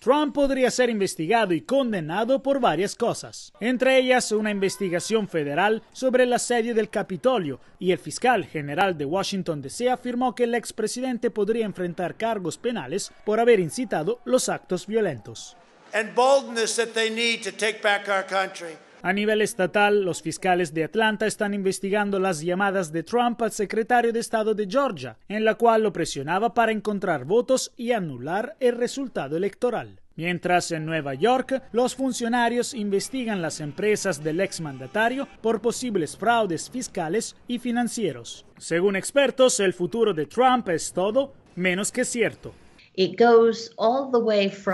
Trump podría ser investigado y condenado por varias cosas, entre ellas una investigación federal sobre el asedio del Capitolio, y el fiscal general de Washington DC afirmó que el expresidente podría enfrentar cargos penales por haber incitado los actos violentos. A nivel estatal, los fiscales de Atlanta están investigando las llamadas de Trump al secretario de Estado de Georgia, en la cual lo presionaba para encontrar votos y anular el resultado electoral. Mientras en Nueva York, los funcionarios investigan las empresas del exmandatario por posibles fraudes fiscales y financieros. Según expertos, el futuro de Trump es todo menos que cierto.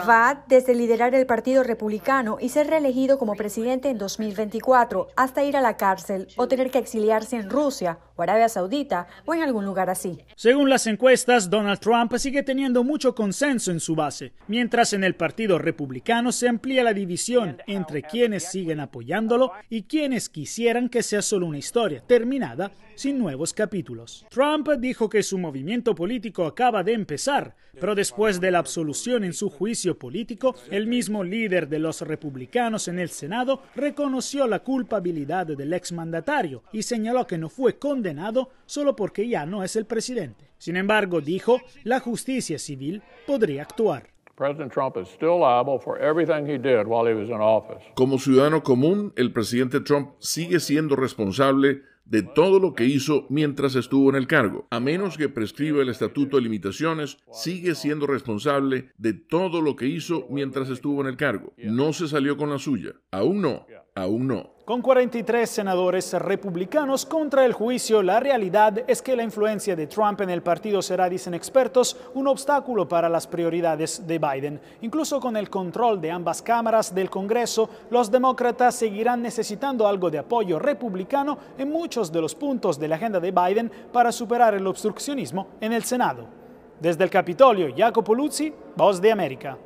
Va desde liderar el Partido Republicano y ser reelegido como presidente en 2024 hasta ir a la cárcel o tener que exiliarse en Rusia o Arabia Saudita o en algún lugar así. Según las encuestas, Donald Trump sigue teniendo mucho consenso en su base, mientras en el Partido Republicano se amplía la división entre quienes siguen apoyándolo y quienes quisieran que sea solo una historia terminada sin nuevos capítulos. Trump dijo que su movimiento político acaba de empezar, pero después de la absolución en su juicio político, el mismo líder de los republicanos en el Senado reconoció la culpabilidad del exmandatario y señaló que no fue condenado solo porque ya no es el presidente. Sin embargo, dijo, la justicia civil podría actuar. Como ciudadano común, el presidente Trump sigue siendo responsable de todo lo que hizo mientras estuvo en el cargo. A menos que prescriba el Estatuto de Limitaciones, sigue siendo responsable de todo lo que hizo mientras estuvo en el cargo. No se salió con la suya. Aún no. Aún no. Con 43 senadores republicanos contra el juicio, la realidad es que la influencia de Trump en el partido será, dicen expertos, un obstáculo para las prioridades de Biden. Incluso con el control de ambas cámaras del Congreso, los demócratas seguirán necesitando algo de apoyo republicano en muchos de los puntos de la agenda de Biden para superar el obstruccionismo en el Senado. Desde el Capitolio, Jacopo Luzzi, Voz de América.